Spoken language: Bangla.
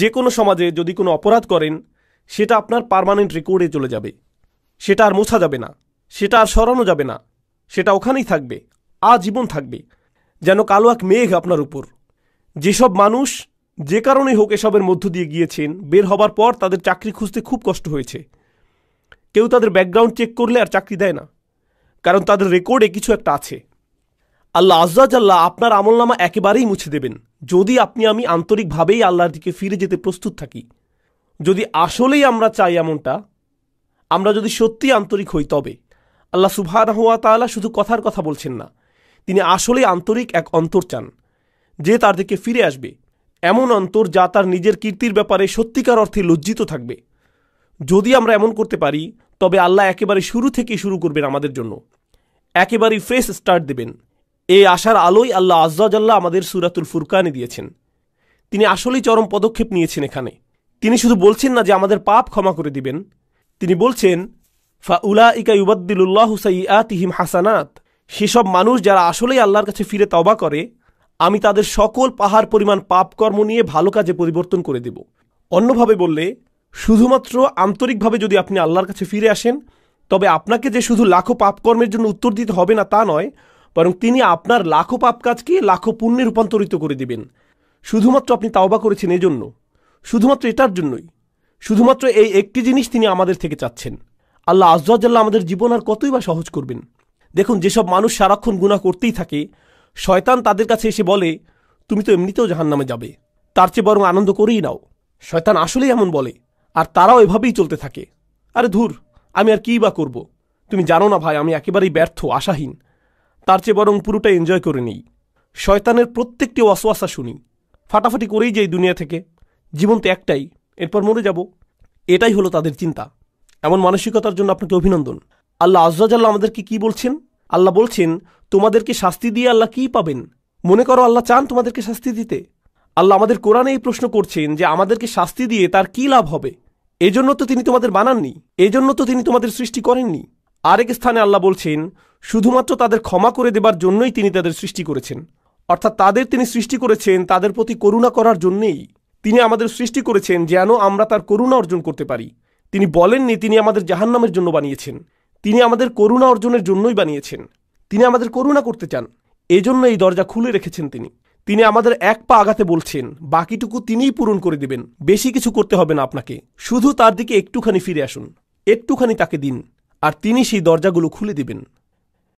যে কোনো সমাজে যদি কোনো অপরাধ করেন সেটা আপনার পারমানেন্ট রেকর্ডে চলে যাবে সেটা আর মোছা যাবে না সেটা আর সরানো যাবে না সেটা ওখানেই থাকবে আজীবন থাকবে যেন কালো এক মেঘ আপনার উপর যেসব মানুষ যে কারণে হোক এসবের মধ্য দিয়ে গিয়েছেন বের হবার পর তাদের চাকরি খুঁজতে খুব কষ্ট হয়েছে কেউ তাদের ব্যাকগ্রাউন্ড চেক করলে আর চাকরি দেয় না কারণ তাদের রেকর্ডে কিছু একটা আছে আল্লাহ আজ্লাজাল্লাহ আপনার আমলনামা একেবারেই মুছে দেবেন যদি আপনি আমি আন্তরিকভাবেই আল্লাহর দিকে ফিরে যেতে প্রস্তুত থাকি যদি আসলেই আমরা চাই এমনটা আমরা যদি সত্যি আন্তরিক হই তবে আল্লাহ হওয়া তালা শুধু কথার কথা বলছেন না তিনি আসলেই আন্তরিক এক অন্তর চান যে তার দিকে ফিরে আসবে এমন অন্তর যা তার নিজের কীর্তির ব্যাপারে সত্যিকার অর্থে লজ্জিত থাকবে যদি আমরা এমন করতে পারি তবে আল্লাহ একেবারে শুরু থেকে শুরু করবেন আমাদের জন্য একেবারেই ফ্রেশ স্টার্ট দেবেন এই আশার আলোই আল্লাহ আজ্জাজাল্লাহ আমাদের সুরাতুল ফুরকানে দিয়েছেন তিনি আসলেই চরম পদক্ষেপ নিয়েছেন এখানে তিনি শুধু বলছেন না যে আমাদের পাপ ক্ষমা করে দিবেন তিনি বলছেন ফা উলা ইকা হুসাই সাইয়াতিহিম হাসানাত সেসব মানুষ যারা আসলেই আল্লাহর কাছে ফিরে তবা করে আমি তাদের সকল পাহাড় পরিমাণ পাপকর্ম নিয়ে ভালো কাজে পরিবর্তন করে দেব অন্যভাবে বললে শুধুমাত্র আন্তরিকভাবে যদি আপনি আল্লাহর কাছে ফিরে আসেন তবে আপনাকে যে শুধু লাখো পাপকর্মের জন্য উত্তর দিতে হবে না তা নয় বরং তিনি আপনার লাখো পাপ কাজকে লাখো পুণ্যে রূপান্তরিত করে দিবেন শুধুমাত্র আপনি তাওবা করেছেন এজন্য শুধুমাত্র এটার জন্যই শুধুমাত্র এই একটি জিনিস তিনি আমাদের থেকে চাচ্ছেন আল্লাহ আজ্লা আমাদের জীবন আর কতই বা সহজ করবেন দেখুন যেসব মানুষ সারাক্ষণ গুণা করতেই থাকে শয়তান তাদের কাছে এসে বলে তুমি তো এমনিতেও জাহান নামে যাবে তার চেয়ে বরং আনন্দ করেই নাও শয়তান আসলেই এমন বলে আর তারাও এভাবেই চলতে থাকে আরে ধুর আমি আর কী বা করব তুমি জানো না ভাই আমি একেবারেই ব্যর্থ আশাহীন তার চেয়ে বরং পুরোটা এনজয় করে নিই শয়তানের প্রত্যেকটি ওয়াসওয়াসা শুনি ফাটাফাটি করেই যাই দুনিয়া থেকে জীবন তো একটাই এরপর মরে যাব এটাই হলো তাদের চিন্তা এমন মানসিকতার জন্য আপনাকে অভিনন্দন আল্লাহ আজ্লাহ আমাদেরকে কি বলছেন আল্লাহ বলছেন তোমাদেরকে শাস্তি দিয়ে আল্লাহ কি পাবেন মনে করো আল্লাহ চান তোমাদেরকে শাস্তি দিতে আল্লাহ আমাদের কোরআনে এই প্রশ্ন করছেন যে আমাদেরকে শাস্তি দিয়ে তার কি লাভ হবে এজন্য তো তিনি তোমাদের বানাননি এজন্য তো তিনি তোমাদের সৃষ্টি করেননি আরেক স্থানে আল্লাহ বলছেন শুধুমাত্র তাদের ক্ষমা করে দেবার জন্যই তিনি তাদের সৃষ্টি করেছেন অর্থাৎ তাদের তিনি সৃষ্টি করেছেন তাদের প্রতি করুণা করার জন্যেই তিনি আমাদের সৃষ্টি করেছেন যেন আমরা তার করুণা অর্জন করতে পারি তিনি বলেননি তিনি আমাদের জাহান্নামের জন্য বানিয়েছেন তিনি আমাদের করুণা অর্জনের জন্যই বানিয়েছেন তিনি আমাদের করুণা করতে চান এজন্য এই দরজা খুলে রেখেছেন তিনি তিনি আমাদের এক পা আগাতে বলছেন বাকিটুকু তিনিই পূরণ করে দেবেন বেশি কিছু করতে হবে না আপনাকে শুধু তার দিকে একটুখানি ফিরে আসুন একটুখানি তাকে দিন আর তিনি সেই দরজাগুলো খুলে দেবেন